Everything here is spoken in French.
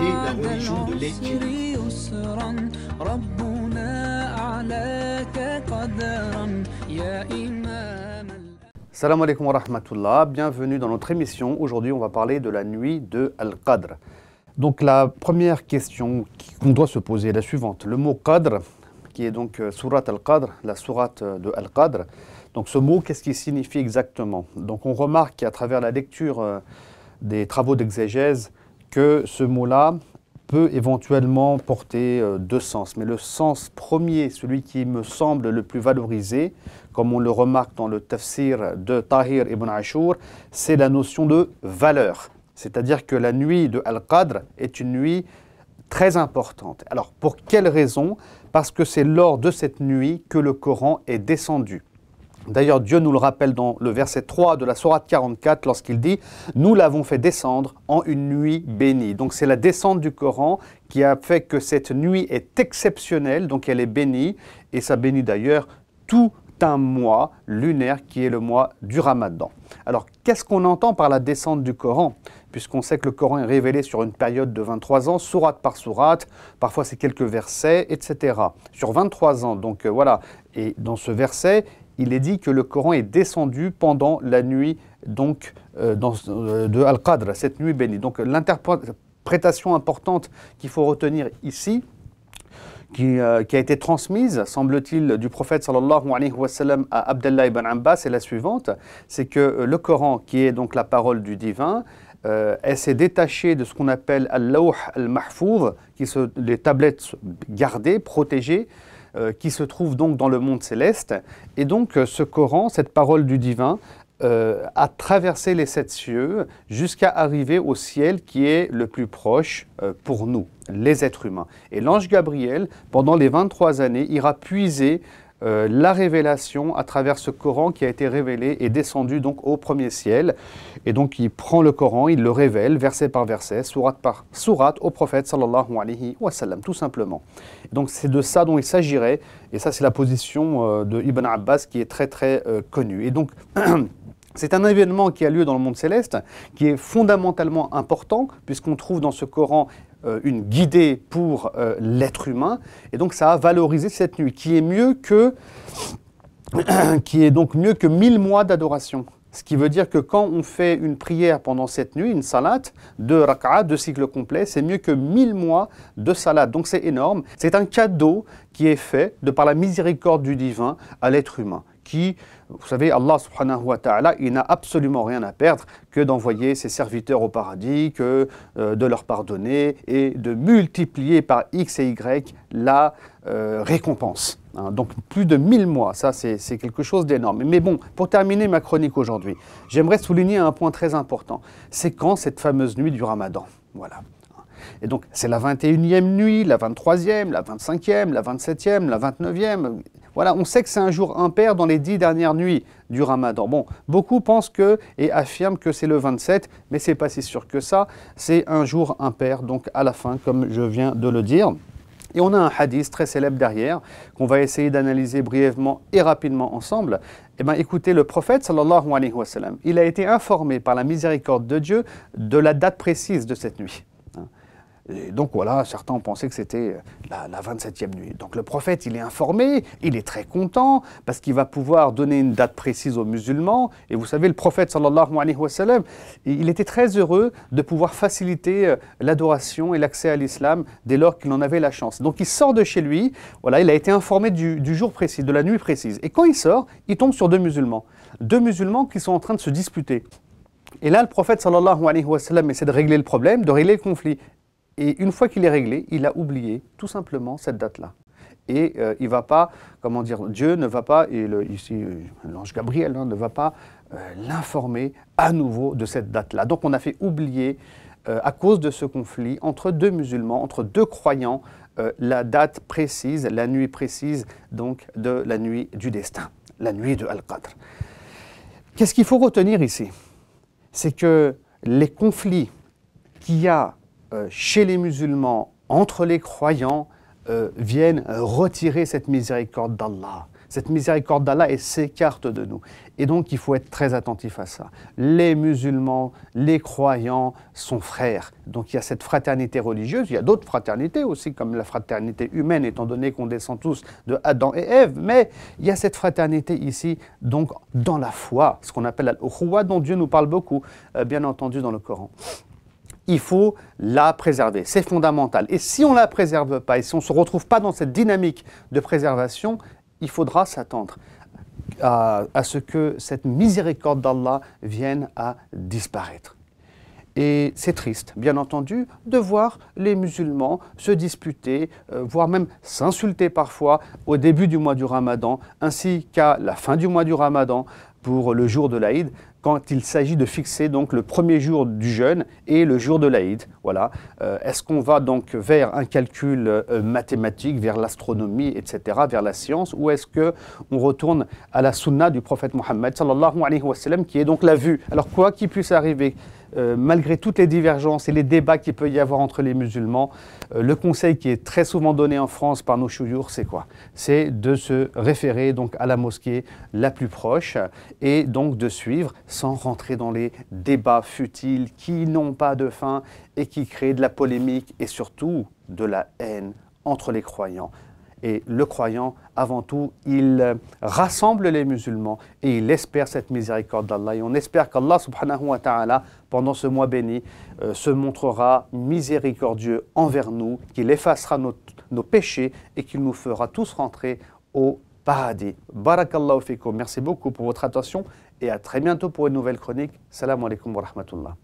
Et Salam alaikum wa rahmatullah, bienvenue dans notre émission. Aujourd'hui, on va parler de la nuit de Al-Qadr. Donc, la première question qu'on doit se poser est la suivante. Le mot Qadr, qui est donc euh, Surat al-Qadr, la Sourate euh, de al-Qadr. Donc ce mot, qu'est-ce qu'il signifie exactement Donc on remarque à travers la lecture euh, des travaux d'exégèse que ce mot-là peut éventuellement porter deux sens. Mais le sens premier, celui qui me semble le plus valorisé, comme on le remarque dans le tafsir de Tahir ibn Ashur, c'est la notion de valeur. C'est-à-dire que la nuit de Al-Qadr est une nuit très importante. Alors pour quelle raison Parce que c'est lors de cette nuit que le Coran est descendu. D'ailleurs, Dieu nous le rappelle dans le verset 3 de la Sourate 44 lorsqu'il dit ⁇ Nous l'avons fait descendre en une nuit bénie ⁇ Donc c'est la descente du Coran qui a fait que cette nuit est exceptionnelle, donc elle est bénie, et ça bénit d'ailleurs tout un mois lunaire qui est le mois du Ramadan. Alors qu'est-ce qu'on entend par la descente du Coran puisqu'on sait que le Coran est révélé sur une période de 23 ans, sourate par sourate, parfois c'est quelques versets, etc. Sur 23 ans, donc euh, voilà. Et dans ce verset, il est dit que le Coran est descendu pendant la nuit donc, euh, dans, euh, de Al-Qadr, cette nuit bénie. Donc l'interprétation importante qu'il faut retenir ici, qui, a été transmise, semble-t-il, du prophète sallallahu alayhi wa sallam à Abdullah ibn Abbas c'est la suivante, c'est que le Coran, qui est donc la parole du divin, euh, elle s'est détachée de ce qu'on appelle al-lawh al-mahfouz, qui sont les tablettes gardées, protégées, euh, qui se trouvent donc dans le monde céleste. Et donc euh, ce Coran, cette parole du divin, a traversé les sept cieux jusqu'à arriver au ciel qui est le plus proche pour nous, les êtres humains. Et l'ange Gabriel, pendant les 23 années, ira puiser euh, la révélation à travers ce Coran qui a été révélé et descendu donc au premier ciel. Et donc il prend le Coran, il le révèle verset par verset, sourate par sourate au prophète sallallahu alayhi wa sallam, tout simplement. donc c'est de ça dont il s'agirait, et ça c'est la position euh, de Ibn Abbas qui est très très euh, connue. Et donc C'est un événement qui a lieu dans le monde céleste, qui est fondamentalement important, puisqu'on trouve dans ce Coran euh, une guidée pour euh, l'être humain. Et donc ça a valorisé cette nuit, qui est mieux que, qui est donc mieux que mille mois d'adoration. Ce qui veut dire que quand on fait une prière pendant cette nuit, une salat, de raka'a, de cycle complet, c'est mieux que mille mois de salat. Donc c'est énorme. C'est un cadeau qui est fait de par la miséricorde du divin à l'être humain qui, vous savez, Allah subhanahu wa ta'ala, il n'a absolument rien à perdre que d'envoyer ses serviteurs au paradis, que euh, de leur pardonner et de multiplier par X et Y la euh, récompense. Hein. donc plus de 1000 mois, ça c'est quelque chose d'énorme. Mais bon, pour terminer ma chronique aujourd'hui, j'aimerais souligner un point très important. C'est quand cette fameuse nuit du ramadan Voilà. Et donc, c'est la 21e nuit, la 23e, la 25e, la 27e, la 29e, voilà, on sait que c'est un jour impair dans les dix dernières nuits du ramadan. Bon, beaucoup pensent que et affirment que c'est le 27, mais c'est pas si sûr que ça. C'est un jour impair, donc à la fin, comme je viens de le dire. Et on a un hadith très célèbre derrière qu'on va essayer d'analyser brièvement et rapidement ensemble. Eh bien, écoutez, le prophète sallallahu alayhi wa sallam, il a été informé par la miséricorde de Dieu de la date précise de cette nuit donc voilà, certains pensaient que c'était euh, la, 27e nuit. Donc le prophète, il est informé, il est très content, parce qu'il va pouvoir donner une date précise aux musulmans. Et vous savez, le prophète, sallallahu alayhi wa sallam, il était très heureux de pouvoir faciliter euh, l'adoration et l'accès à l'islam dès lors qu'il en avait la chance. Donc il sort de chez lui, voilà, il a été informé du, du jour précis, de la nuit précise. Et quand il sort, il tombe sur deux musulmans. Deux musulmans qui sont en train de se disputer. Et là, le prophète sallallahu alayhi wa sallam essaie de régler le problème, de régler le conflit. Et une fois qu'il est réglé, il a oublié tout simplement cette date-là. Et il euh, il va pas, comment dire, Dieu ne va pas, et le, ici euh, l'ange Gabriel hein, ne va pas euh, l'informer à nouveau de cette date-là. Donc on a fait oublier, à cause de ce conflit entre deux musulmans, entre deux croyants, la date précise, la nuit précise, donc de la nuit du destin, la nuit de Al-Qadr. Qu'est-ce qu'il faut retenir ici C'est que les conflits qu'il y a euh, chez les musulmans, entre les croyants, euh, viennent euh, retirer cette miséricorde d'Allah. Cette miséricorde d'Allah s'écarte de nous. Et donc il faut être très attentif à ça. Les musulmans, les croyants sont frères. Donc il y a cette fraternité religieuse, il y a d'autres fraternités aussi, comme la fraternité humaine, étant donné qu'on descend tous de Adam et Ève, mais il y a cette fraternité ici, donc dans la foi, ce qu'on appelle la dont Dieu nous parle beaucoup, bien entendu, dans le Coran il faut la préserver. C'est fondamental. Et si on ne la préserve pas, et si on ne se retrouve pas dans cette dynamique de préservation, il faudra s'attendre à, ce que cette miséricorde d'Allah vienne à disparaître. Et c'est triste, bien entendu, de voir les musulmans se disputer, euh, voire même s'insulter parfois au début du mois du ramadan, ainsi qu'à la fin du mois du ramadan, pour le jour de l'Aïd quand il s'agit de fixer donc le premier jour du jeûne et le jour de l'Aïd. Voilà. Euh, est-ce qu'on va donc vers un calcul euh, mathématique, vers l'astronomie, etc., vers la science, ou est-ce que on retourne à la sunna du prophète Mohammed qui est donc la vue Alors quoi qu'il puisse arriver, euh, malgré toutes les divergences et les débats qu'il peut y avoir entre les musulmans, le conseil qui est très souvent donné en France par nos chouyours, c'est quoi C'est de se référer donc à la mosquée la plus proche et donc de suivre sans rentrer dans les débats futiles qui n'ont pas de fin et qui créent de la polémique et surtout de la haine entre les croyants. Et le croyant, avant tout, il rassemble les musulmans et il espère cette miséricorde d'Allah. Et on espère qu'Allah, subhanahu wa ta'ala, pendant ce mois béni, euh, se montrera miséricordieux envers nous, qu'il effacera nos, nos péchés et qu'il nous fera tous rentrer au paradis. Barakallahu fikou. Merci beaucoup pour votre attention et à très bientôt pour une nouvelle chronique. Salam alaikum wa rahmatullah.